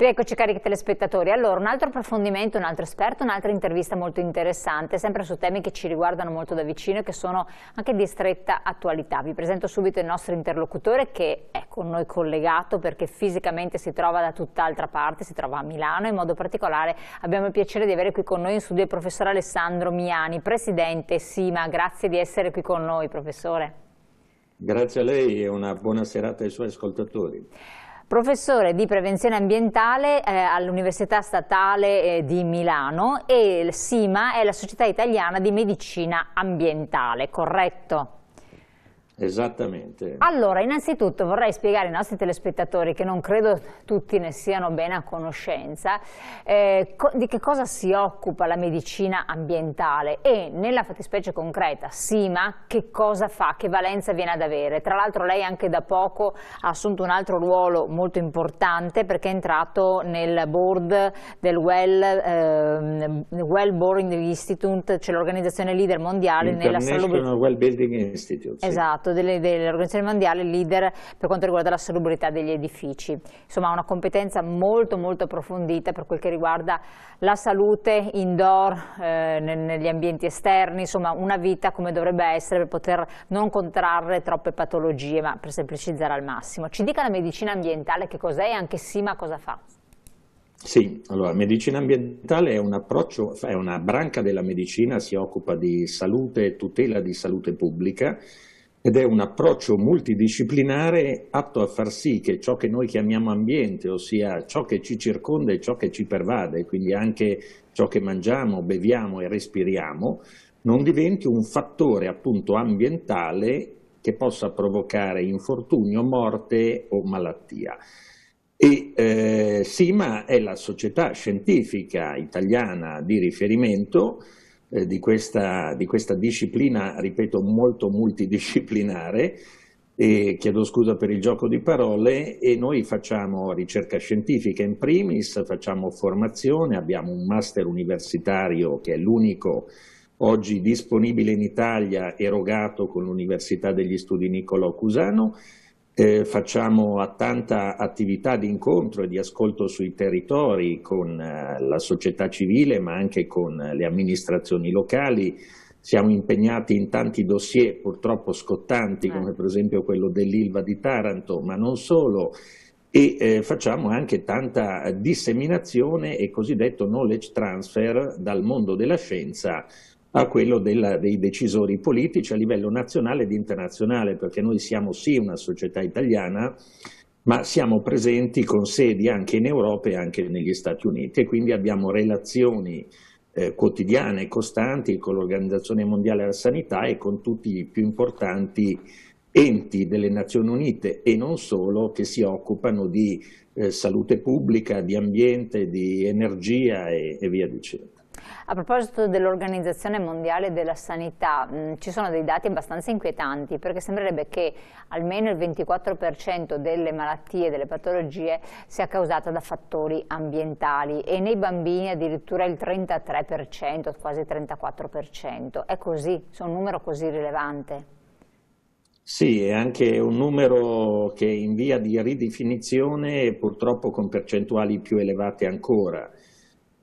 Rieccoci cari telespettatori. Allora, un altro approfondimento, un altro esperto, un'altra intervista molto interessante, sempre su temi che ci riguardano molto da vicino e che sono anche di stretta attualità. Vi presento subito il nostro interlocutore che è con noi collegato perché fisicamente si trova da tutt'altra parte, si trova a Milano. In modo particolare abbiamo il piacere di avere qui con noi in studio il professor Alessandro Miani, presidente SIMA. Grazie di essere qui con noi, professore. Grazie a lei e una buona serata ai suoi ascoltatori professore di prevenzione ambientale eh, all'Università Statale eh, di Milano e il SIMA è la Società Italiana di Medicina Ambientale, corretto? Esattamente. Allora, innanzitutto vorrei spiegare ai nostri telespettatori, che non credo tutti ne siano bene a conoscenza, eh, co di che cosa si occupa la medicina ambientale e nella fattispecie concreta, SIMA, che cosa fa, che valenza viene ad avere. Tra l'altro lei anche da poco ha assunto un altro ruolo molto importante perché è entrato nel board del Well, eh, well Boring Institute, cioè l'organizzazione leader mondiale nella salute. Well Building Institute. Sì. Esatto stato dell'Organizzazione Mondiale leader per quanto riguarda la salubrità degli edifici. Insomma, ha una competenza molto molto approfondita per quel che riguarda la salute indoor, eh, negli ambienti esterni, insomma una vita come dovrebbe essere per poter non contrarre troppe patologie, ma per semplicizzare al massimo. Ci dica la medicina ambientale che cos'è e anche Sima cosa fa? Sì, allora, medicina ambientale è un approccio, è una branca della medicina, si occupa di salute e tutela di salute pubblica, ed è un approccio multidisciplinare atto a far sì che ciò che noi chiamiamo ambiente, ossia ciò che ci circonda e ciò che ci pervade, quindi anche ciò che mangiamo, beviamo e respiriamo, non diventi un fattore appunto ambientale che possa provocare infortunio, morte o malattia. E eh, SIMA è la società scientifica italiana di riferimento eh, di, questa, di questa disciplina, ripeto, molto multidisciplinare, e chiedo scusa per il gioco di parole, e noi facciamo ricerca scientifica in primis, facciamo formazione, abbiamo un master universitario che è l'unico oggi disponibile in Italia, erogato con l'Università degli Studi Niccolò Cusano, eh, facciamo tanta attività di incontro e di ascolto sui territori con eh, la società civile ma anche con le amministrazioni locali. Siamo impegnati in tanti dossier purtroppo scottanti certo. come per esempio quello dell'Ilva di Taranto ma non solo e eh, facciamo anche tanta disseminazione e cosiddetto knowledge transfer dal mondo della scienza a quello della, dei decisori politici a livello nazionale ed internazionale, perché noi siamo sì una società italiana, ma siamo presenti con sedi anche in Europa e anche negli Stati Uniti e quindi abbiamo relazioni eh, quotidiane e costanti con l'Organizzazione Mondiale della Sanità e con tutti i più importanti enti delle Nazioni Unite e non solo che si occupano di eh, salute pubblica, di ambiente, di energia e, e via dicendo. A proposito dell'Organizzazione Mondiale della Sanità, mh, mm, ci sono dei dati abbastanza inquietanti perché sembrerebbe che almeno il 24% delle malattie, delle patologie sia causata da fattori ambientali e nei bambini addirittura il 33%, quasi 34%. È così, È un numero così rilevante. Sì, è anche un numero che è in via di ridefinizione purtroppo con percentuali più elevate ancora.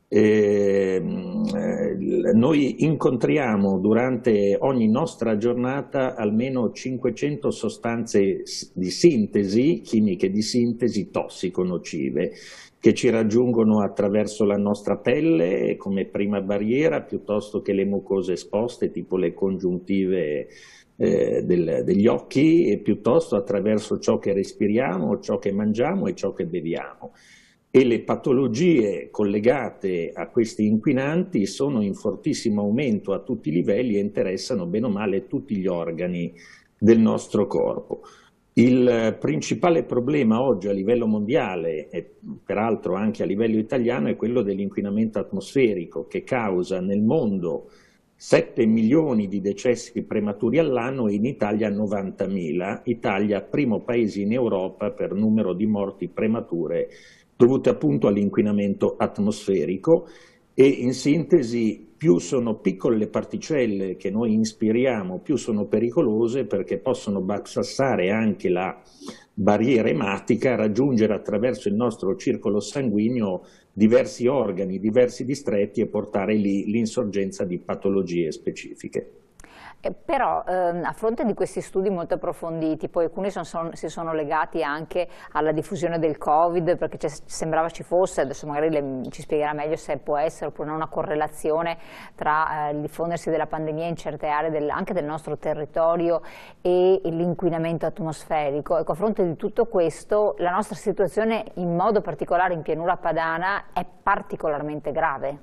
Ehm, eh, noi incontriamo durante ogni nostra giornata almeno 500 sostanze di sintesi, chimiche di sintesi tossico-nocive, che ci raggiungono attraverso la nostra pelle come prima barriera piuttosto che le mucose esposte, tipo le congiuntive eh, del, degli occhi, e piuttosto attraverso ciò che respiriamo, ciò che mangiamo e ciò che beviamo e le patologie collegate a questi inquinanti sono in fortissimo aumento a tutti i livelli e interessano bene o male tutti gli organi del nostro corpo. Il principale problema oggi a livello mondiale e peraltro anche a livello italiano è quello dell'inquinamento atmosferico che causa nel mondo 7 milioni di decessi prematuri all'anno e in Italia 90 mila. Italia primo paese in Europa per numero di morti premature dovute appunto all'inquinamento atmosferico e in sintesi più sono piccole le particelle che noi inspiriamo, più sono pericolose perché possono basassare anche la barriera ematica, raggiungere attraverso il nostro circolo sanguigno diversi organi, diversi distretti e portare lì l'insorgenza di patologie specifiche. Eh, però ehm, a fronte di questi studi molto approfonditi, poi alcuni son, son, si sono legati anche alla diffusione del Covid, perché sembrava ci fosse, adesso magari le, ci spiegherà meglio se può essere oppure non una correlazione tra eh, il diffondersi della pandemia in certe aree del, anche del nostro territorio e l'inquinamento atmosferico. Ecco, a fronte di tutto questo la nostra situazione in modo particolare in pianura padana è particolarmente grave.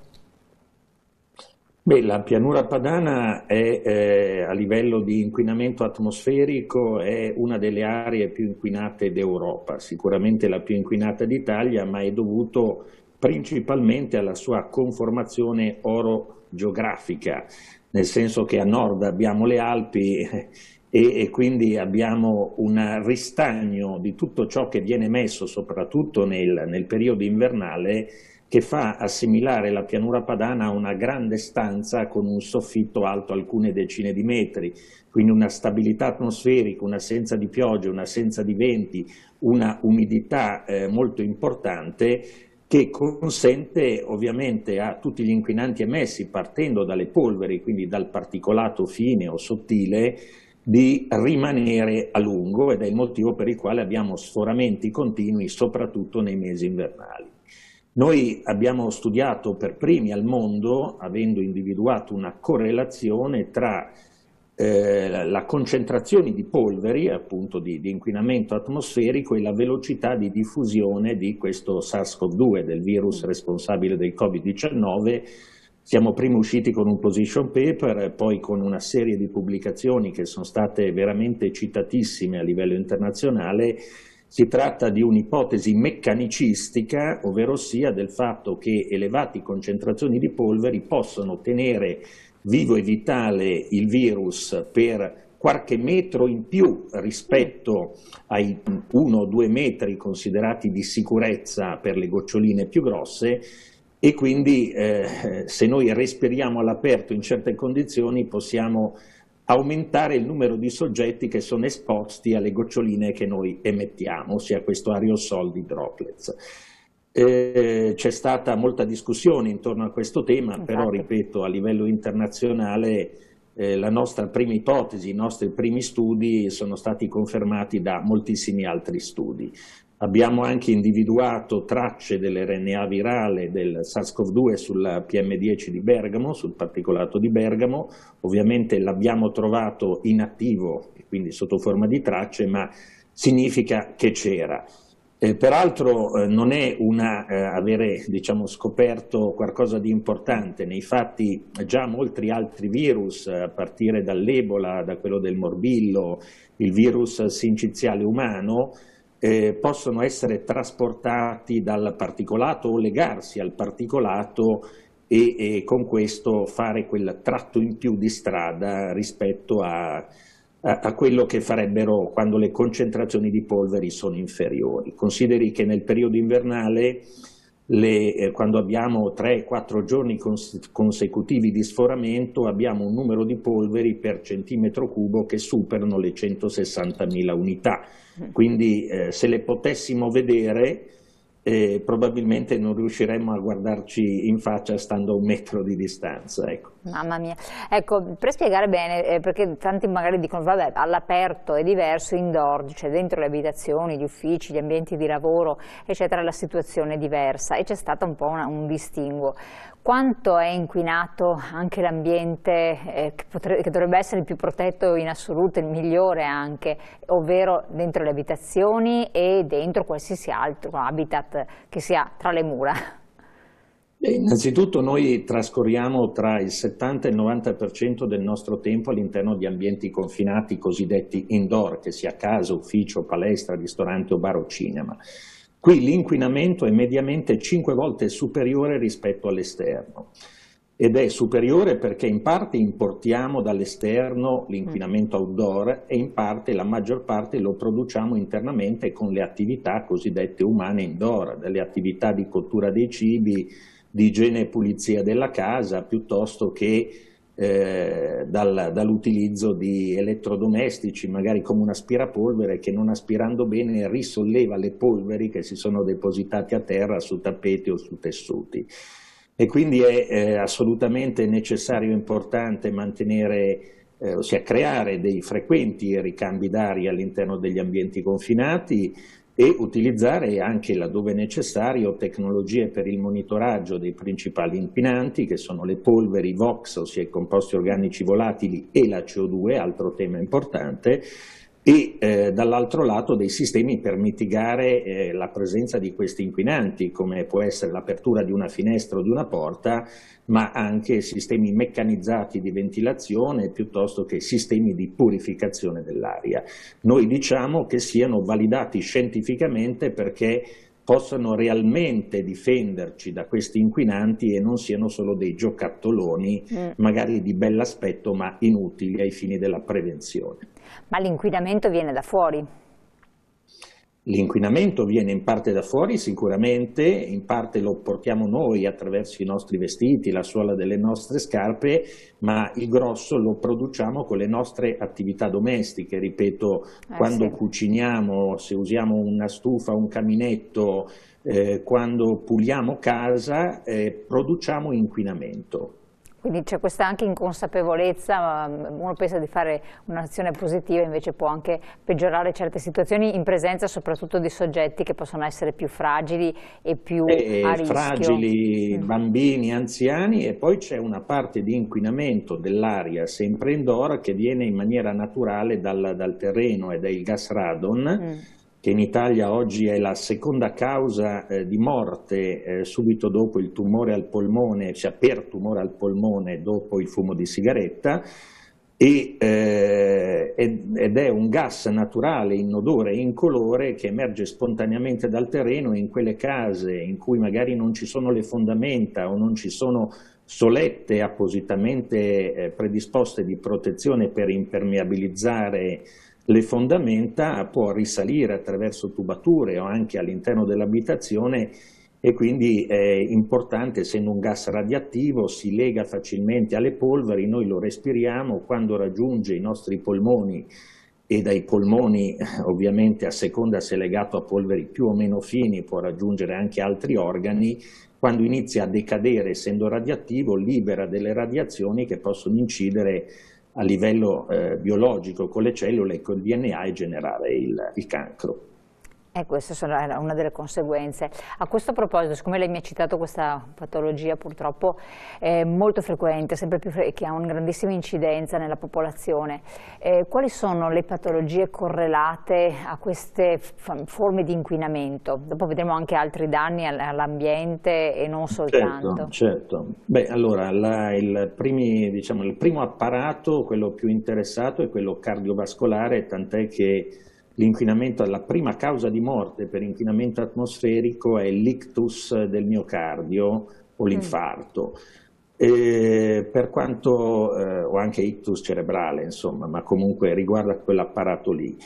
Beh, la pianura padana è, eh, a livello di inquinamento atmosferico è una delle aree più inquinate d'Europa, sicuramente la più inquinata d'Italia, ma è dovuto principalmente alla sua conformazione orogeografica, nel senso che a nord abbiamo le Alpi eh, e, e quindi abbiamo un ristagno di tutto ciò che viene messo, soprattutto nel, nel periodo invernale, che fa assimilare la pianura padana a una grande stanza con un soffitto alto alcune decine di metri, quindi una stabilità atmosferica, un'assenza di piogge, un'assenza di venti, una umidità eh, molto importante che consente ovviamente a tutti gli inquinanti emessi partendo dalle polveri, quindi dal particolato fine o sottile, di rimanere a lungo ed è il motivo per il quale abbiamo sforamenti continui soprattutto nei mesi invernali. Noi abbiamo studiato per primi al mondo, avendo individuato una correlazione tra eh, la concentrazione di polveri, appunto di, di, inquinamento atmosferico e la velocità di diffusione di questo SARS-CoV-2, del virus mm. responsabile del Covid-19. Siamo prima usciti con un position paper, poi con una serie di pubblicazioni che sono state veramente citatissime a livello internazionale si tratta di un'ipotesi meccanicistica, ovvero sia del fatto che elevate concentrazioni di polveri possono tenere vivo e vitale il virus per qualche metro in più rispetto ai 1 o 2 metri considerati di sicurezza per le goccioline più grosse e quindi eh, se noi respiriamo all'aperto in certe condizioni possiamo aumentare il numero di soggetti che sono esposti alle goccioline che noi emettiamo, ossia questo aerosol di droplets. Eh, c'è stata molta discussione intorno a questo tema, esatto. però ripeto a livello internazionale eh, la nostra prima ipotesi, i nostri primi studi sono stati confermati da moltissimi altri studi. Abbiamo anche individuato tracce dell'RNA virale del SARS-CoV-2 sulla PM10 di Bergamo, sul particolato di Bergamo. Ovviamente l'abbiamo trovato inattivo, quindi sotto forma di tracce, ma significa che c'era. Eh, peraltro eh, non è una, eh, avere diciamo, scoperto qualcosa di importante, nei fatti già molti altri virus, a partire dall'Ebola, da quello del morbillo, il virus sinciziale umano, eh, possono essere trasportati dal particolato o legarsi al particolato e, e, con questo fare quel tratto in più di strada rispetto a, a, a, quello che farebbero quando le concentrazioni di polveri sono inferiori. Consideri che nel periodo invernale le, eh, quando abbiamo 3-4 giorni cons consecutivi di sforamento abbiamo un numero di polveri per centimetro cubo che superano le 160.000 unità. Mm. Quindi eh, se le potessimo vedere eh, probabilmente non riusciremmo a guardarci in faccia stando a un metro di distanza. Ecco. Mamma mia, ecco, per spiegare bene, eh, perché tanti magari dicono, vabbè, all'aperto è diverso, indoor, cioè dentro le abitazioni, gli uffici, gli ambienti di lavoro, eccetera, la situazione è diversa e c'è stato un po' una, un distinguo. Quanto è inquinato anche l'ambiente eh, che, che, dovrebbe essere il più protetto in assoluto, il migliore anche, ovvero dentro le abitazioni e dentro qualsiasi altro habitat che sia tra le mura? Beh, innanzitutto noi trascorriamo tra il 70 e il 90% del nostro tempo all'interno di ambienti confinati cosiddetti indoor, che sia casa, ufficio, palestra, ristorante o bar o cinema. Qui l'inquinamento è mediamente 5 volte superiore rispetto all'esterno ed è superiore perché in parte importiamo dall'esterno l'inquinamento outdoor e in parte la maggior parte lo produciamo internamente con le attività cosiddette umane indoor, delle attività di cottura dei cibi, di igiene e pulizia della casa piuttosto che eh, dal, dall'utilizzo di elettrodomestici, magari come un aspirapolvere che non aspirando bene risolleva le polveri che si sono depositate a terra su tappeti o su tessuti. E quindi è eh, assolutamente necessario e importante mantenere, eh, ossia creare dei frequenti ricambi d'aria all'interno degli ambienti confinati, e utilizzare anche laddove necessario tecnologie per il monitoraggio dei principali inquinanti che sono le polveri, VOX, ossia i composti organici volatili e la CO2, altro tema importante, e eh, dall'altro lato dei sistemi per mitigare eh, la presenza di questi inquinanti come può essere l'apertura di una finestra o di una porta ma anche sistemi meccanizzati di ventilazione piuttosto che sistemi di purificazione dell'aria. Noi diciamo che siano validati scientificamente perché possano realmente difenderci da questi inquinanti e non siano solo dei giocattoloni, mm. magari di bell'aspetto ma inutili ai fini della prevenzione ma l'inquinamento viene da fuori. L'inquinamento viene in parte da fuori sicuramente, in parte lo portiamo noi attraverso i nostri vestiti, la suola delle nostre scarpe, ma il grosso lo produciamo con le nostre attività domestiche, ripeto, eh, quando sì. cuciniamo, se usiamo una stufa, un caminetto, eh, quando puliamo casa, eh, produciamo inquinamento. Quindi c'è questa anche inconsapevolezza, mm, uno pensa di fare un'azione positiva, invece può anche peggiorare certe situazioni in presenza soprattutto di soggetti che possono essere più fragili e più eh, a rischio. Fragili, mm. bambini, anziani e poi c'è una parte di inquinamento dell'aria sempre indoor che viene in maniera naturale dal, dal terreno e dai gas radon. Mm che in Italia oggi è la seconda causa eh, di morte eh, subito dopo il tumore al polmone, cioè per tumore al polmone dopo il fumo di sigaretta, e, eh, ed è un gas naturale, inodore e incolore che emerge spontaneamente dal terreno in quelle case in cui magari non ci sono le fondamenta o non ci sono solette appositamente eh, predisposte di protezione per impermeabilizzare le fondamenta può risalire attraverso tubature o anche all'interno dell'abitazione e quindi è importante, essendo un gas radioattivo, si lega facilmente alle polveri, noi lo respiriamo, quando raggiunge i nostri polmoni e dai polmoni eh, ovviamente a seconda se legato a polveri più o meno fini può raggiungere anche altri organi, quando inizia a decadere essendo radioattivo libera delle radiazioni che possono incidere a livello eh, biologico con le cellule e il DNA e generare il, il cancro. E questa è una delle conseguenze. A questo proposito, siccome lei mi ha citato questa patologia purtroppo eh, molto frequente, sempre più fre che ha una grandissima incidenza nella popolazione, eh, quali sono le patologie correlate a queste forme di inquinamento? Dopo vedremo anche altri danni all'ambiente e non certo, soltanto. Certo, certo. Beh, allora, la, il, primi, diciamo, il primo apparato, quello più interessato, è quello cardiovascolare, tant'è che L'inquinamento, la prima causa di morte per inquinamento atmosferico è l'ictus del miocardio o l'infarto. Mm. Eh, per quanto, eh, o anche ictus cerebrale, insomma, ma comunque riguarda quell'apparato lì.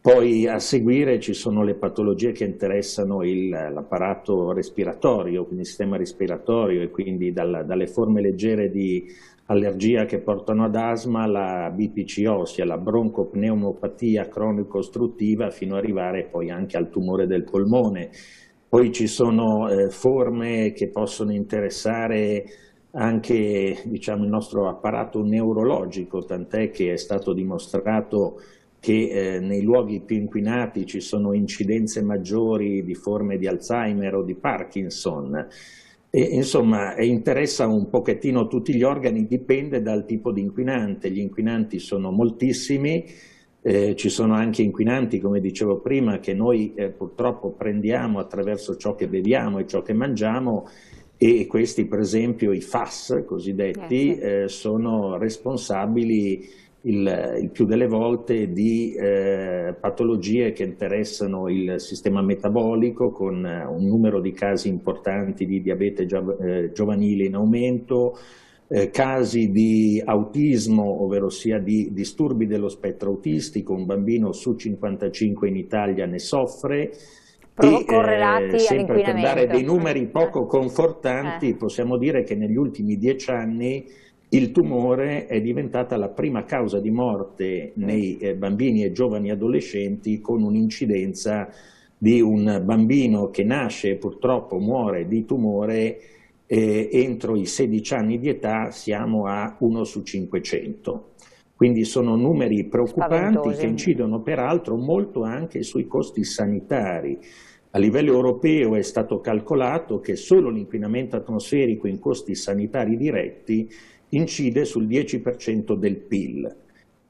Poi a seguire ci sono le patologie che interessano l'apparato respiratorio, quindi il sistema respiratorio e quindi dalla, dalle forme leggere di allergia che portano ad asma, la BPCO, ossia la broncopneumopatia cronico-ostruttiva, fino ad arrivare poi anche al tumore del polmone. Poi ci sono eh, forme che possono interessare anche diciamo, il nostro apparato neurologico, tant'è che è stato dimostrato che eh, nei luoghi più inquinati ci sono incidenze maggiori di forme di Alzheimer o di Parkinson. E, insomma, interessa un pochettino tutti gli organi, dipende dal tipo di inquinante. Gli inquinanti sono moltissimi, eh, ci sono anche inquinanti, come dicevo prima, che noi eh, purtroppo prendiamo attraverso ciò che beviamo e ciò che mangiamo e questi, per esempio, i FAS cosiddetti, eh, eh, sono responsabili il, il più delle volte di eh, patologie che interessano il sistema metabolico con eh, un numero di casi importanti di diabete eh, giovanile in aumento, eh, casi di autismo, ovvero sia di disturbi dello spettro autistico, un bambino su 55 in Italia ne soffre. E, eh, sempre per dare dei numeri poco eh. confortanti, eh. possiamo dire che negli ultimi dieci anni il tumore è diventata la prima causa di morte nei eh, bambini e giovani adolescenti con un'incidenza di un bambino che nasce e purtroppo muore di tumore eh, entro i 16 anni di età siamo a 1 su 500. Quindi sono numeri preoccupanti Spaventosi. che incidono peraltro molto anche sui costi sanitari. A livello europeo è stato calcolato che solo l'inquinamento atmosferico in costi sanitari diretti incide sul 10% del PIL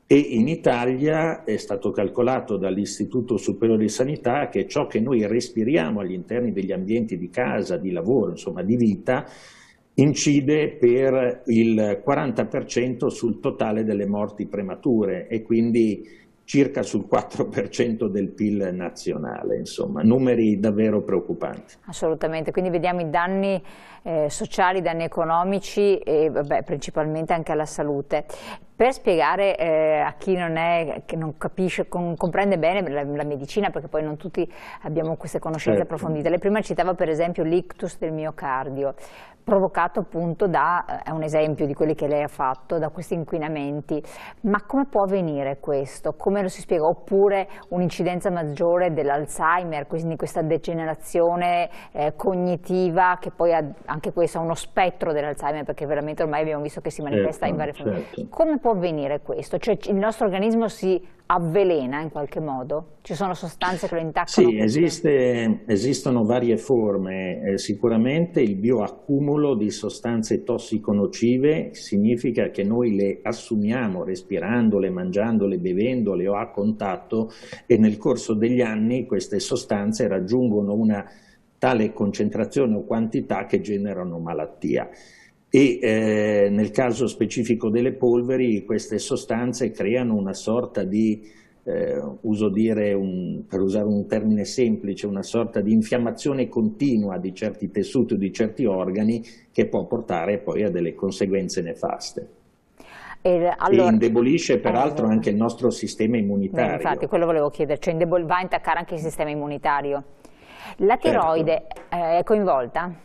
e in Italia è stato calcolato dall'Istituto Superiore di Sanità che ciò che noi respiriamo all'interno degli ambienti di casa, di lavoro, insomma di vita, incide per il 40% sul totale delle morti premature e quindi circa sul 4% del PIL nazionale, insomma, numeri davvero preoccupanti. Assolutamente, quindi vediamo i danni eh, sociali, i danni economici e vabbè, principalmente anche alla salute. Per spiegare eh, a chi non, è, non capisce, con, comprende bene la, la, medicina, perché poi non tutti abbiamo queste conoscenze certo. approfondite. Lei prima citava per esempio l'ictus del miocardio, provocato appunto da, è un esempio di quelli che lei ha fatto, da questi inquinamenti. Ma come può avvenire questo? Come lo si spiega? Oppure un'incidenza maggiore dell'Alzheimer, quindi questa degenerazione eh, cognitiva, che poi ha, anche questo ha uno spettro dell'Alzheimer, perché veramente ormai abbiamo visto che si manifesta certo, in varie certo. può può avvenire questo? Cioè il nostro organismo si avvelena in qualche modo? Ci sono sostanze che lo intaccano? Sì, esiste, esistono varie forme. Eh, sicuramente il bioaccumulo di sostanze tossico-nocive significa che noi le assumiamo respirandole, mangiandole, bevendole o a contatto e nel corso degli anni queste sostanze raggiungono una tale concentrazione o quantità che generano malattia e eh, nel caso specifico delle polveri queste sostanze creano una sorta di, eh, uso dire un, per usare un termine semplice, una sorta di infiammazione continua di certi tessuti di certi organi che può portare poi a delle conseguenze nefaste. E, eh, allora, e indebolisce eh, peraltro eh, anche il nostro sistema immunitario. Eh, infatti, quello volevo chiederci, cioè indebol- va a intaccare anche il sistema immunitario. La certo. tiroide certo. è coinvolta?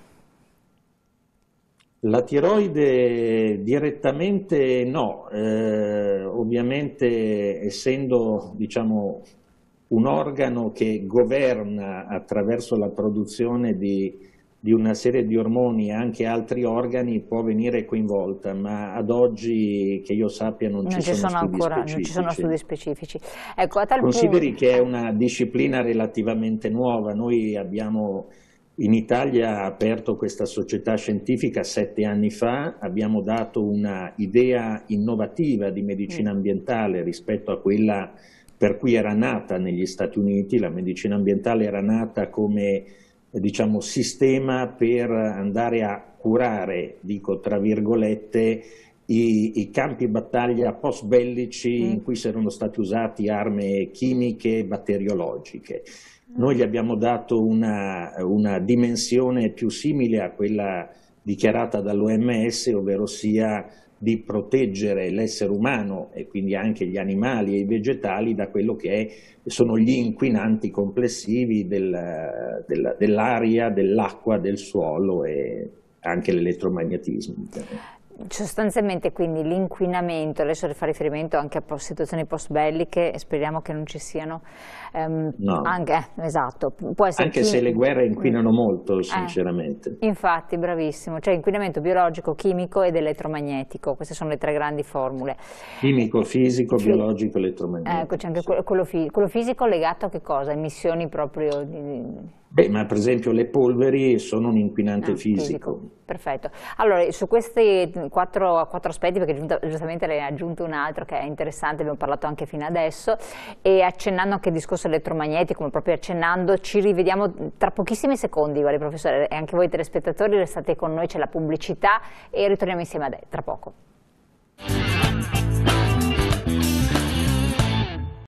La tiroide direttamente no, eh, ovviamente essendo diciamo, un organo che governa attraverso la produzione di, di, una serie di ormoni e anche altri organi può venire coinvolta, ma ad oggi che io sappia non, non ci, ci, sono, sono ancora, specifici. non ci sono studi specifici. Ecco, Consideri punto... che è una disciplina relativamente nuova, noi abbiamo in Italia ha aperto questa società scientifica sette anni fa, abbiamo dato una idea innovativa di medicina mm. ambientale rispetto a quella per cui era nata negli Stati Uniti, la medicina ambientale era nata come diciamo, sistema per andare a curare, dico tra virgolette, i, i campi battaglia post bellici mm. in cui si erano state usate armi chimiche e batteriologiche. Noi gli abbiamo dato una, una dimensione più simile a quella dichiarata dall'OMS, ovvero sia di proteggere l'essere umano e quindi anche gli animali e i vegetali da quello che è, sono gli inquinanti complessivi del, del, dell'aria, dell'acqua, del suolo e anche l'elettromagnetismo sostanzialmente quindi l'inquinamento, adesso fa riferimento anche a situazioni post belliche e speriamo che non ci siano, ehm, no. anche, eh, esatto, anche chi... se le guerre inquinano mm. molto eh. sinceramente. Eh, infatti, bravissimo, cioè inquinamento biologico, chimico ed elettromagnetico, queste sono le tre grandi formule. Chimico, eh, fisico, sì. biologico, elettromagnetico. Ecco, c'è anche sì. quello, quello, fisico legato a che cosa? Emissioni proprio di, di Beh, ma per esempio le polveri sono un inquinante ah, fisico. fisico. Perfetto. Allora, su questi quattro, quattro aspetti, perché giustamente lei ha aggiunto un altro che è interessante, abbiamo parlato anche fino adesso, e accennando anche il discorso elettromagnetico, come proprio accennando, ci rivediamo tra pochissimi secondi, guardi professore, e anche voi telespettatori restate con noi, c'è la pubblicità e ritorniamo insieme a lei tra poco.